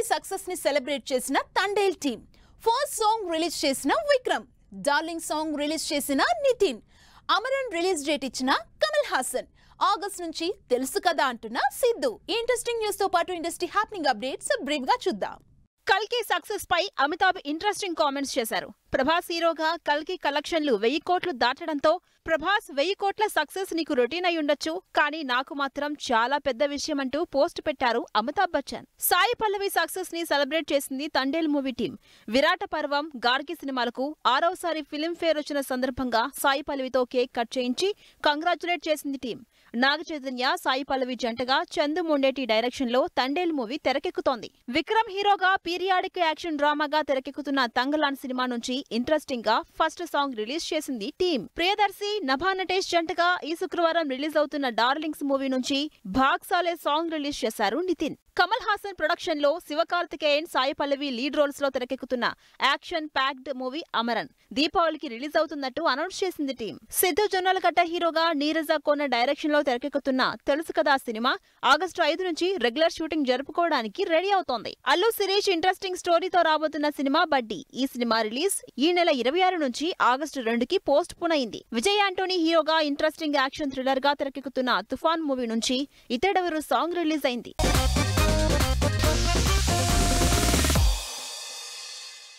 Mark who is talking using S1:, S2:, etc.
S1: movie success ని celebrate చేసిన Thandel team first song release చేసిన విక్రమ్ డార్లింగ్ సాంగ్ రిలీజ్ చేసిన నితిన్ అమరన్ రిలీజ్ డేట్ ఇచ్చిన కమల్ హాసన్ ఆగస్ట్ నుంచి తెలుసు కదా అంటున్న సిద్ధు ఇంట్రెస్టింగ్ న్యూస్ తో పాటు ఇండస్ట్రీ హ్యాపెనింగ్ అప్డేట్స్ బ్రీఫ్ గా చూద్దాం కల్కి సక్సెస్ పై అమితాబ్ ఇంట్రెస్టింగ్ కామెంట్స్ చేశారు ప్రభాస్
S2: హీరోగా కల్కి కలెక్షన్లు వెయ్యి కోట్లు దాటడంతో ప్రభాస్ వెయ్యి కోట్ల సక్సెస్ నీకు రొటీన్ అయి ఉండొచ్చు కానీ నాకు మాత్రం చాలా పెద్ద విషయం అంటూ పోస్ట్ పెట్టారు అమితాబ్ బచ్చన్ సాయి పల్లవి సక్సెస్ ని సెలబ్రేట్ చేసింది తండేల్ మూవీ టీం విరాట పర్వం గార్గి సినిమాలకు ఆరోసారి ఫేర్ వచ్చిన సందర్భంగా సాయి పల్లవితో కేక్ కట్ చేయించి కంగ్రాచులేట్ చేసింది టీం నాగచైతన్య సాయి పల్లవి జంటగా చందు మొండేటి డైరెక్షన్ లో తండేల్ మూవీ తెరకెక్కుతోంది విక్రమ్ హీరోగా పీరియాడిక్ యాక్షన్ డ్రామాగా తెరకెక్కుతున్న తంగలాన్ సినిమా నుంచి ఇంట్రెస్టింగ్ గా ఫస్ట్ సాంగ్ రిలీజ్ చేసింది టీం ప్రియదర్శి నభా నటేష్ జంటగా ఈ శుక్రవారం రిలీజ్ అవుతున్న డార్లింగ్స్ మూవీ నుంచి భాగ్సాలే సాంగ్ రిలీజ్ చేశారు నితిన్ కమల్ హాసన్ ప్రొడక్షన్ లో శివకార్తికేయన్ సాయి పల్లవి లీడ్ రోల్స్ లో తెరకెక్కుతున్న యాక్షన్ ప్యాక్డ్ మూవీ అమరన్ దీపావళికి రిలీజ్ అవుతున్నట్టు అనౌన్స్ చేసింది టీం సిద్ధు జొన్నలగడ్డ హీరోగా నీరజ కోన డైరెక్షన్ లో తెరకెక్కుతున్న తెలుసు కదా సినిమా ఆగస్టు ఐదు నుంచి రెగ్యులర్ షూటింగ్ జరుపుకోవడానికి రెడీ అవుతోంది అల్లు శిరీష్ ఇంట్రెస్టింగ్ స్టోరీతో రాబోతున్న సినిమా బడ్డీ ఈ సినిమా రిలీజ్ ఈ నెల ఇరవై ఆరు నుంచి ఆగస్టు రెండుకి పోస్ట్ పోన్ అయింది విజయ్ ఆంటోనీ హీరోగా ఇంట్రెస్టింగ్ యాక్షన్ థ్రిల్లర్ గా తెరకెక్కుతున్న తుఫాన్ మూవీ నుంచి ఇతడెవరు సాంగ్ రిలీజ్ అయింది